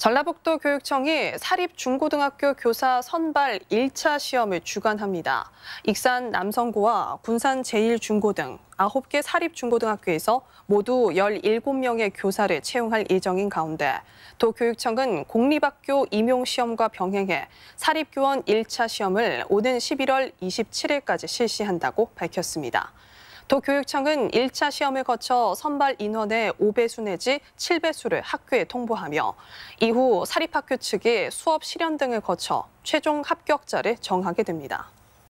전라북도 교육청이 사립중고등학교 교사 선발 1차 시험을 주관합니다. 익산 남성고와 군산 제1중고 등 9개 사립중고등학교에서 모두 17명의 교사를 채용할 예정인 가운데 도 교육청은 공립학교 임용시험과 병행해 사립교원 1차 시험을 오는 11월 27일까지 실시한다고 밝혔습니다. 도교육청은 1차 시험을 거쳐 선발 인원의 5배수 내지 7배수를 학교에 통보하며 이후 사립학교 측이 수업 실현 등을 거쳐 최종 합격자를 정하게 됩니다.